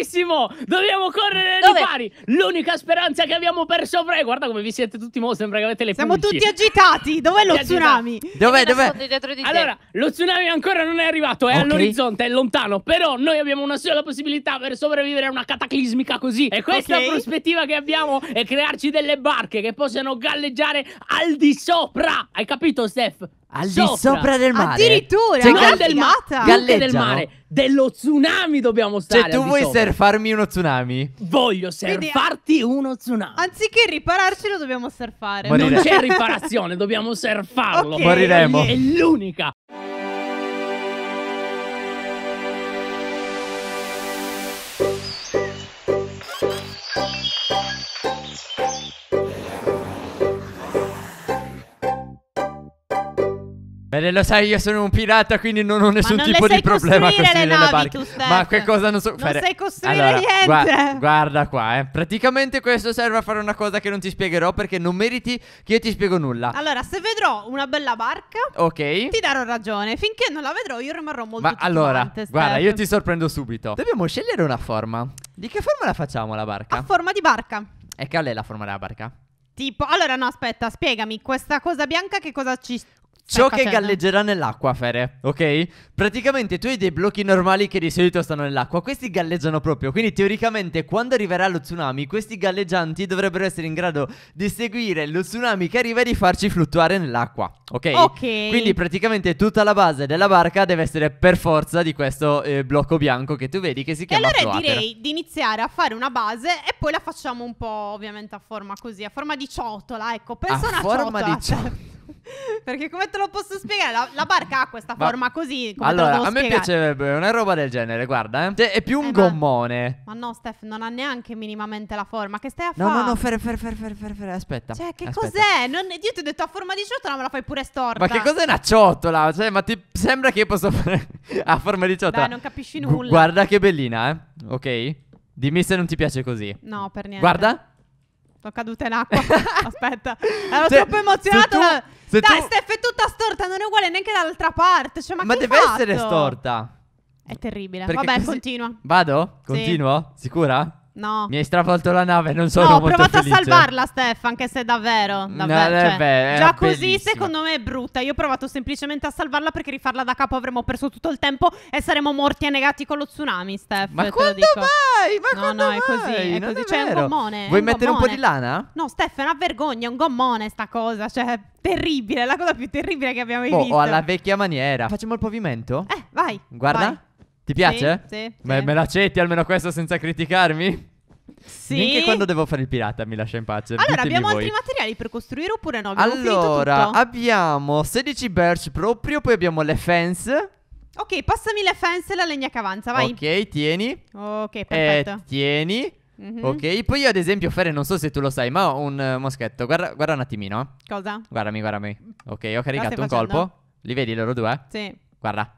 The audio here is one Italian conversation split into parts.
Velocissimo! Dobbiamo correre ai Dove? ripari! L'unica speranza che abbiamo per sopra... Guarda come vi siete tutti mo, sembra che avete le Siamo tutti agitati! Dov'è lo tsunami? Dov'è, dov'è? Allora, lo tsunami ancora non è arrivato, è okay. all'orizzonte, è lontano. Però noi abbiamo una sola possibilità per sopravvivere a una cataclismica così. E questa okay. prospettiva che abbiamo è crearci delle barche che possano galleggiare al di sopra. Hai capito, Steph? Al di sopra, del mare. Addirittura, C'è cioè, gal- del, ma- galleggia, del mare. Dello tsunami dobbiamo cioè, stare. Cioè, tu vuoi sopra. surfarmi uno tsunami? Voglio surfarti Quindi, uno tsunami. Anziché ripararcelo, dobbiamo surfare. Morire. Non c'è riparazione, dobbiamo surfarlo. Okay, Moriremo. È l'unica. Eh, lo sai, io sono un pirata, quindi non ho nessun non tipo di problema a costruire le, navi, le barche. Ma che cosa non so fare? Non sai costruire allora, niente. Guarda, guarda qua, eh. Praticamente questo serve a fare una cosa che non ti spiegherò perché non meriti che io ti spiego nulla. Allora, se vedrò una bella barca, ok. Ti darò ragione. Finché non la vedrò, io rimarrò molto Ma allora, guarda, io ti sorprendo subito. Dobbiamo scegliere una forma. Di che forma la facciamo la barca? A forma di barca. E qual è la forma della barca? Tipo, allora no, aspetta, spiegami, questa cosa bianca che cosa ci Ciò che galleggerà nell'acqua, Fere, ok? Praticamente tu hai dei blocchi normali che di solito stanno nell'acqua, questi galleggiano proprio, quindi teoricamente quando arriverà lo tsunami, questi galleggianti dovrebbero essere in grado di seguire lo tsunami che arriva e di farci fluttuare nell'acqua, ok? Ok. Quindi praticamente tutta la base della barca deve essere per forza di questo eh, blocco bianco che tu vedi che si chiama E allora floater. direi di iniziare a fare una base e poi la facciamo un po' ovviamente a forma così, a forma di ciotola, ecco, pensa a una forma ciotola. di ciotola. Perché come te lo posso spiegare? La, la barca ha questa ma, forma così. allora, a me piacerebbe una roba del genere, guarda. Eh. Cioè, è più un eh, gommone. Ma, ma, no, Steph, non ha neanche minimamente la forma. Che stai a fare? No, no, no, fer, fer, fer, fer, fer, fer, aspetta. Cioè, che aspetta. cos'è? Non, io ti ho detto a forma di ciotola, ma la fai pure storta. Ma che cos'è una ciotola? Cioè, ma ti sembra che io possa fare a forma di ciotola? Dai, non capisci nulla. Gu- guarda che bellina, eh. Ok? Dimmi se non ti piace così. No, per niente. Guarda. Sono caduta in acqua. Aspetta. Ero cioè, troppo emozionata. tu, se Dai, tu... Steph, è tutta storta. Non è uguale neanche dall'altra parte. Cioè, ma, ma deve fatto? essere storta. È terribile. Perché Vabbè, così... continua. Vado? Continuo? Sì. Sicura? No. Mi hai stravolto la nave, non sono no, molto felice. ho provato felice. a salvarla, Steph, anche se davvero, davvero no, cioè, beh, già così bellissima. secondo me è brutta. Io ho provato semplicemente a salvarla perché rifarla da capo avremmo perso tutto il tempo e saremmo morti annegati con lo tsunami, Steph. Ma quando mai? Ma no, quando no, mai? è così, è non così, è cioè è un gommone. Vuoi un mettere gommone. un po' di lana? No, Steph, è una vergogna, è un gommone sta cosa, cioè terribile, la cosa più terribile che abbiamo oh, visto. O alla vecchia maniera. Facciamo il pavimento? Eh, vai. Guarda. Vai. Ti piace? Sì, sì, me, sì. me l'accetti almeno questo senza criticarmi? Sì. Neanche quando devo fare il pirata mi lascia in pace. Allora, Ditemi abbiamo voi. altri materiali per costruire oppure no? Abbiamo allora, abbiamo 16 birch proprio, poi abbiamo le fence. Ok, passami le fence e la legna che avanza, vai. Ok, tieni. Ok, eh, perfetto. Eh, tieni. Mhm. Ok, poi io ad esempio Fere, non so se tu lo sai, ma ho un uh, moschetto. Guarda, guarda, un attimino. Cosa? Guardami, guardami. Ok, ho caricato un facendo? colpo. Li vedi loro due? Sì. Guarda.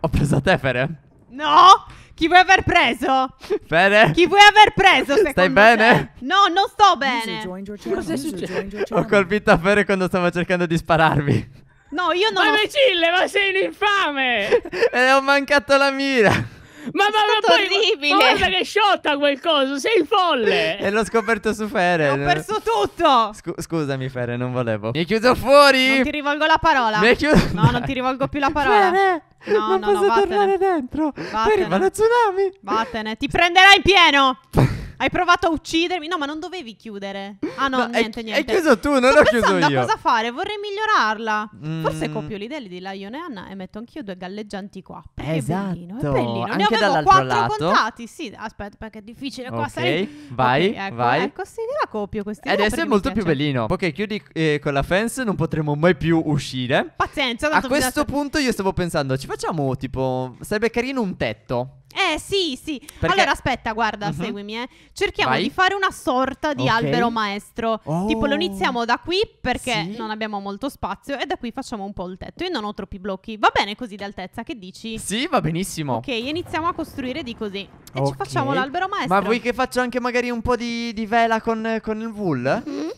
Ho preso te, Fere. No! Chi vuoi aver preso? Fede? Chi vuoi aver preso? Stai bene? Te? No, non sto bene. Cos'è successo? Ho colpito a Fede quando stava cercando di spararmi. No, io non. Ma imbecille, ho... ma sei un infame! e ho mancato la mira. Ma, ma, ma poi, Ma guarda che sciotta quel coso, sei folle! e l'ho scoperto su Fere. Ho perso tutto! Scu scusami, Fere, non volevo. Mi hai chiuso fuori! Non ti rivolgo la parola. Mi hai chiuso. No, non ti rivolgo più la parola. Fere! No, non no, posso no, tornare vattene. dentro. Vattene. Arriva lo tsunami. Vattene, ti prenderai in pieno. Hai provato a uccidermi? No, ma non dovevi chiudere. Ah no, no niente, è, niente. Hai chiuso tu, non Sto l'ho chiuso io. Ma cosa fare? Vorrei migliorarla. Mm. Forse copio l'idea di Lion e Anna e metto anch'io due galleggianti qua. Perché esatto. È bellino, è esatto, bellino. Anche ne avevo quattro lato. contati. Sì, aspetta, perché è difficile qua. Ok, sare... vai, okay, ecco, vai. Ecco, sì, la copio questa idea. Adesso è molto più bellino. Ok, chiudi eh, con la fence, non potremo mai più uscire. Pazienza, A questo punto io stavo pensando, ci facciamo tipo, sarebbe carino un tetto. Eh sì, sì. Perché... Allora aspetta, guarda, uh-huh. seguimi. Eh. Cerchiamo Vai. di fare una sorta di okay. albero maestro. Oh. Tipo lo oh. iniziamo da qui perché sì. non abbiamo molto spazio e da qui facciamo un po' il tetto. Io non ho troppi blocchi. Va bene così d'altezza, che dici? Sì, va benissimo. Ok, iniziamo a costruire di così. E okay. ci facciamo l'albero maestro. Ma vuoi che faccio anche magari un po' di, di vela con, con il wool? Mm-hmm.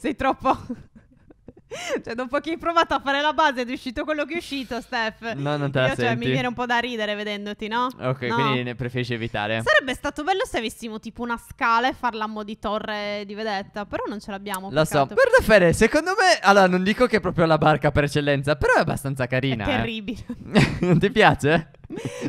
Sei troppo... Cioè, dopo che hai provato a fare la base ed è uscito quello che è uscito, Steph. No, non te la Io, senti. Cioè, mi viene un po' da ridere vedendoti, no? Ok, no. quindi ne preferisci evitare. Sarebbe stato bello se avessimo tipo una scala e farla a mo' di torre di vedetta, però non ce l'abbiamo. Lo peccato. so. Guarda Fede, secondo me... Allora, non dico che è proprio la barca per eccellenza, però è abbastanza carina. È eh. terribile. Eh. non ti piace?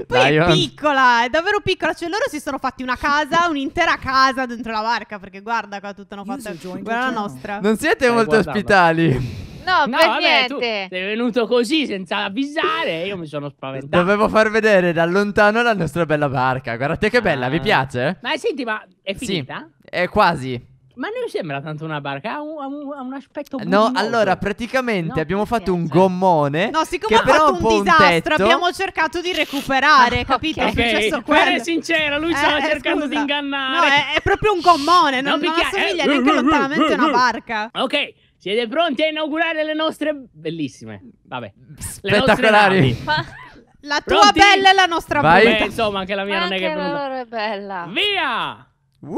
Poi Lion. è piccola, è davvero piccola. Cioè, loro si sono fatti una casa, un'intera casa dentro la barca. Perché guarda qua, tutta una fatta Guarda la nostra. Non siete Stai eh, molto ospitali. No, no per vabbè, niente. Tu sei venuto così senza avvisare. Io mi sono spaventato. Dovevo far vedere da lontano la nostra bella barca. Guardate che bella, ah. vi piace? Ma senti, ma è finita? Sì, è quasi. Ma non sembra tanto una barca, ha un, ha un, ha un aspetto No, allora praticamente no, abbiamo fatto un gommone. No, siccome che ha fatto un, un disastro, tetto... abbiamo cercato di recuperare, ah, capito? Okay. È successo okay. quello. È sincero, lui eh, stava eh, eh cercando scusa. di ingannare. No, è, è, proprio un gommone, non, no, non assomiglia eh, neanche uh, uh, uh, lontanamente a una barca. Ok, siete pronti a inaugurare le nostre bellissime. Vabbè, spettacolari. La tua Pronti? bella e la nostra bella. Beh, insomma, anche la mia anche non è che è bella. Via! Woo!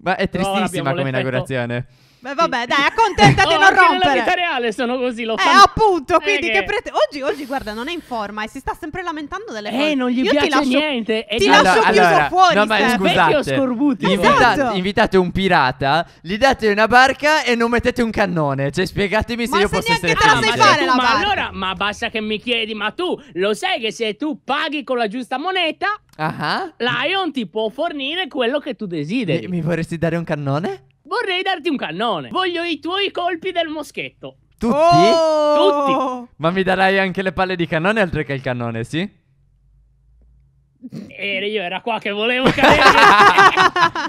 Ma è tristissima come inaugurazione. Beh, vabbè, dai, accontentati, oh, non rompere. Nella vita reale sono così, lo eh, fanno. Eh, appunto, quindi eh, che, prete... oggi, oggi, guarda, non è in forma e si sta sempre lamentando delle eh, cose. Eh, non gli Io piace lascio... niente. Eh, ti allora, lascio allora, chiuso fuori, no, ma scusate. scorbuto. Esatto. invitate un pirata, gli date una barca e non mettete un cannone. Cioè, spiegatemi se ma io se posso essere ah, ma, fare te la sai fare, ma barca. allora, ma basta che mi chiedi, ma tu lo sai che se tu paghi con la giusta moneta, uh -huh. Lion ti può fornire quello che tu desideri. Mi, mi vorresti dare un cannone? Vorrei darti un cannone. Voglio i tuoi colpi del moschetto. Tutti? Oh! Tutti. Ma mi darai anche le palle di cannone oltre che il cannone, sì? E io era qua che volevo cadere.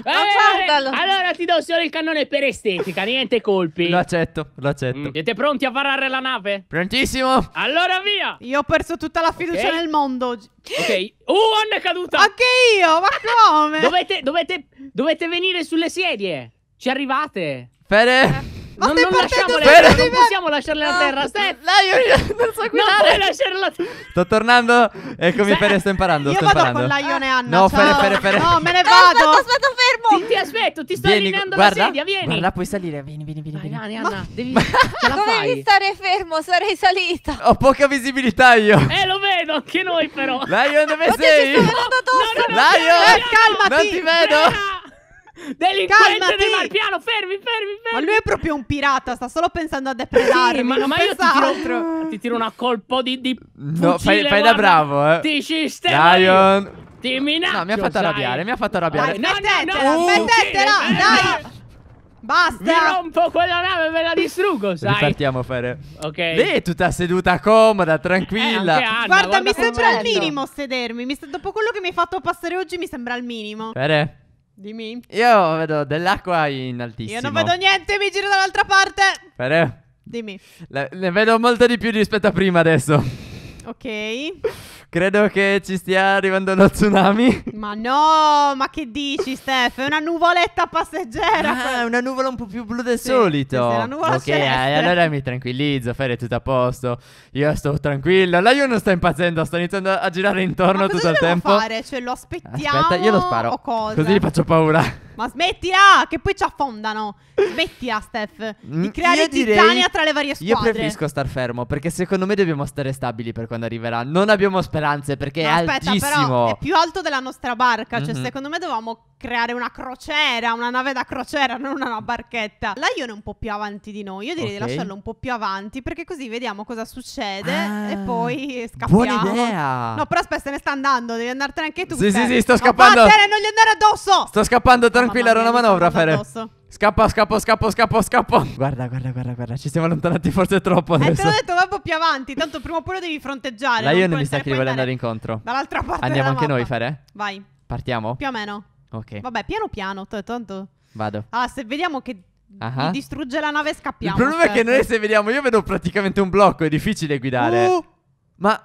eh, allora ti do solo il cannone per estetica, niente colpi. Lo accetto, lo accetto. Mm. Siete pronti a varare la nave? Prontissimo. Allora via. Io ho perso tutta la fiducia okay. nel mondo Ok. Uh, Anna è caduta. Anche io, ma come? dovete, dovete, dovete venire sulle sedie. Ci arrivate? Fede! Eh, ma non, non lasciamo le terra, non possiamo lasciarle no, terra, Steph! No, io non so guidare! Non puoi terra. Sto tornando, eccomi Fede, sto imparando, io sto imparando. Io con Lion e Anna, No, Fede, Fede, Fede! No, me ne eh, vado! Aspetta, aspetta, fermo! Ti, ti aspetto, ti sto vieni, allineando guarda, la sedia, vieni! Guarda, puoi salire, vieni, vieni, vieni! Vai, vieni. Anna, Ma... devi... Ma... Ce la fai! Dovevi stare fermo, sarei salita! Ho poca visibilità io! Eh, lo vedo, anche noi però! Lion, dove Oddio, sei? Sto venendo addosso! No, no, Lion! Eh, calmati! Non ti vedo! Delinquente Calmati. del fermi, fermi, fermi. Ma lui è proprio un pirata, sta solo pensando a depredarmi. Sì, ma, no, ma io ti tiro, ti tiro una colpo di, di fucile, No, fai, fai da bravo, eh. Ti sistema Lion. Io. Ti minaccio, No, mi ha fatto arrabbiare, mi ha fatto arrabbiare. Dai, no, no, no, mettetela, uh, dai. dai. Basta! Mi rompo quella nave e me la distruggo, sai? Ripartiamo, fare... Ok. Lì, tutta seduta comoda, tranquilla. Eh, Anna, guarda, guarda, mi sembra il minimo sedermi. Sta... dopo quello che mi hai fatto passare oggi, mi sembra il minimo. Fere? Dimmi. Io vedo dell'acqua in altissimo. Io non vedo niente, mi giro dall'altra parte. Però. Dimmi. Le, ne vedo molto di più rispetto a prima adesso. Ok. Credo che ci stia arrivando uno tsunami. Ma no, ma che dici, Steph? È una nuvoletta passeggera. Ah, è una nuvola un po' più blu del sì, solito. Sì, una nuvola ok, celeste. allora mi tranquillizzo, è tutto a posto. Io sto tranquillo. La io non sto impazzendo, sto iniziando a girare intorno tutto il tempo. Ma cosa fare? Cioè, lo aspettiamo Aspetta, io lo sparo. Così gli faccio paura. Ma smettila, che poi ci affondano. Smettila, Steph, di mm, creare titania tra le varie squadre. Io preferisco star fermo, perché secondo me dobbiamo stare stabili per quando arriverà. Non abbiamo speranze, perché no, è aspetta, altissimo. Però è più alto della nostra barca, cioè mm -hmm. secondo me dovevamo creare una crociera, una nave da crociera, non una barchetta. Lion è un po' più avanti di noi, io direi okay. di lasciarlo un po' più avanti, perché così vediamo cosa succede ah, e poi scappiamo. Buona idea! No, però aspetta, se ne sta andando, devi andartene anche tu. Sì, sì, sì, sto scappando. Ma non gli andare addosso! Sto scappando, tra tranquilla, era una manovra, Fere. Scappa, scappo, scappo, scappo, scappo. Guarda, guarda, guarda, guarda. Ci siamo allontanati forse troppo adesso. Eh, te l'ho detto, va un po' più avanti. Tanto prima o poi lo devi fronteggiare. La io non mi sa che li voglio andare incontro. Dall'altra parte. Andiamo anche mappa. noi, Fere? Vai. Partiamo? Più o meno. Ok. Vabbè, piano piano. Tanto. Vado. Ah, se vediamo che uh -huh. distrugge la nave, scappiamo. Il problema certo. è cioè. che noi, se vediamo, io vedo praticamente un blocco. È difficile guidare. Uh, ma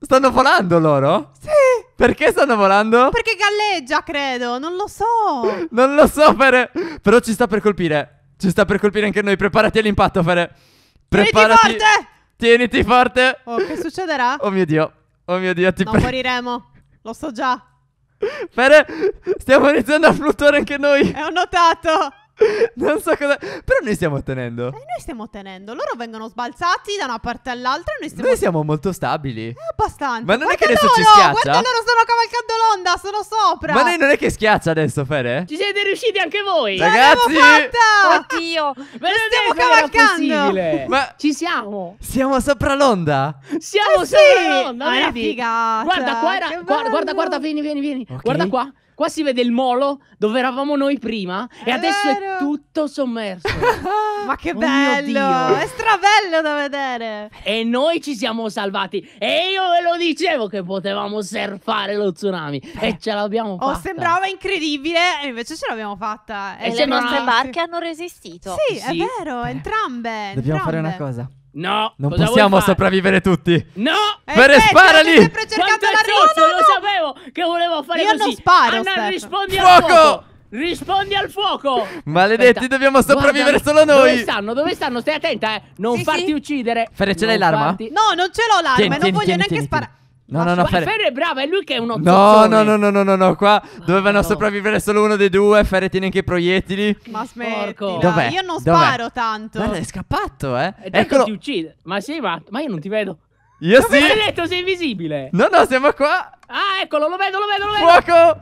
stanno volando loro? Sì. Perché stanno volando? Perché galleggia, credo. Non lo so. non lo so, Fere. Però ci sta per colpire. Ci sta per colpire anche noi. Preparati all'impatto, Fere. Preparati. Tieniti forte. Tieniti forte. Oh, che succederà? Oh mio Dio. Oh mio Dio, ti Non moriremo. Lo so già. Fere, stiamo iniziando a fluttuare anche noi. E ho notato. Non so cosa. Però noi stiamo tenendo. E eh, noi stiamo tenendo. Loro vengono sbalzati da una parte all'altra. Noi, stiamo... noi siamo molto stabili. Eh, abbastanza. Ma non guarda è che adesso loro, ci schiaccia. Guarda, loro stanno cavalcando l'onda. Sono sopra. Ma noi non è che schiaccia adesso, Fede. Ci siete riusciti anche voi. Ragazzi, oddio. Ma stiamo cavalcando. Ma ci siamo. Siamo sopra l'onda. Siamo eh sopra l'onda. Ma è figata. Guarda qua. Era... Guarda, guarda, guarda, vieni, vieni, vieni. Okay. Guarda qua. Qua si vede il molo dove eravamo noi prima e adesso vero. è tutto sommerso. Ma che oh bello! È strabello da vedere. E noi ci siamo salvati. E io ve lo dicevo che potevamo surfare lo tsunami eh. e ce l'abbiamo oh, fatta. Oh, sembrava incredibile e invece ce l'abbiamo fatta. E, e le nostre barche hanno resistito. Sì, sì. è vero, entrambe, eh. entrambe. Dobbiamo fare una cosa. No, non possiamo sopravvivere tutti. No, eh, Bere, eh, sparali. Ho sempre cercato la no, lo sapevo che volevo fare Io così. Io non sparo. Anna, Steph. rispondi fuoco! al fuoco. Rispondi al fuoco! Maledetti, Aspetta. dobbiamo sopravvivere Guarda, solo noi! Dove stanno? Dove stanno? Stai attenta, eh! Non sì, farti sì. uccidere! Ferre, ce l'hai l'arma? Farti... No, non ce l'ho l'arma e non voglio tieni, neanche sparare. No, no, no, Ferre... Ferre è bravo, è lui che è uno no, no, no, no, no, no, no, qua ma ah, dovevano no. sopravvivere solo uno dei due, Ferre tiene anche i proiettili. Ma sporco. Dov'è? Io non Dov'è? sparo tanto. Guarda, è scappato, eh. E Eccolo. ti uccide. Ma sei matto? Ma io non ti vedo. Io Dove sì. Dove detto, Sei invisibile. No, no, siamo qua. Ah, eccolo, lo vedo, lo vedo, lo vedo. Fuoco.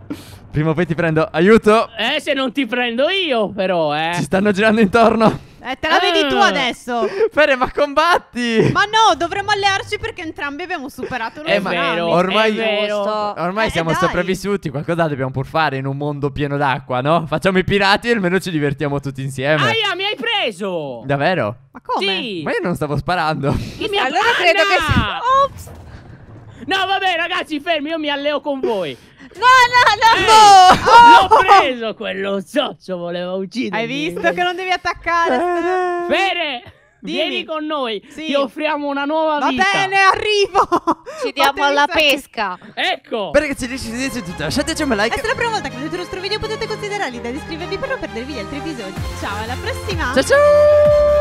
Prima o poi ti prendo. Aiuto. Eh, se non ti prendo io, però, eh. Ci stanno girando intorno. Eh, te la vedi tu ah. adesso. Fede, ma combatti. Ma no, dovremmo allearci perché entrambi abbiamo superato lo È tsunami. vero, ormai, è vero. ormai eh, siamo dai. sopravvissuti. Qualcosa dobbiamo pur fare in un mondo pieno d'acqua, no? Facciamo i pirati e almeno ci divertiamo tutti insieme. Aia, mi hai preso. Davvero? Ma come? Sì. Ma io non stavo sparando. Allora Anna! credo che. Ops. No, vabbè, ragazzi, fermi, io mi alleo con voi no, no! no! L'ho oh. preso quello zoccio, volevo uccidere. Hai visto che non devi attaccare? Eh. Fere! Dimmi. Vieni con noi, sì. ti offriamo una nuova vita. Va bene, arrivo. Ci diamo alla pesca. Ecco. Bene, ragazzi, decidete tutto. Lasciateci un like. E se è la prima volta che vedete il nostro video potete considerare l'idea di iscrivervi per non perdervi gli altri episodi. Ciao, alla prossima. Ciao ciao.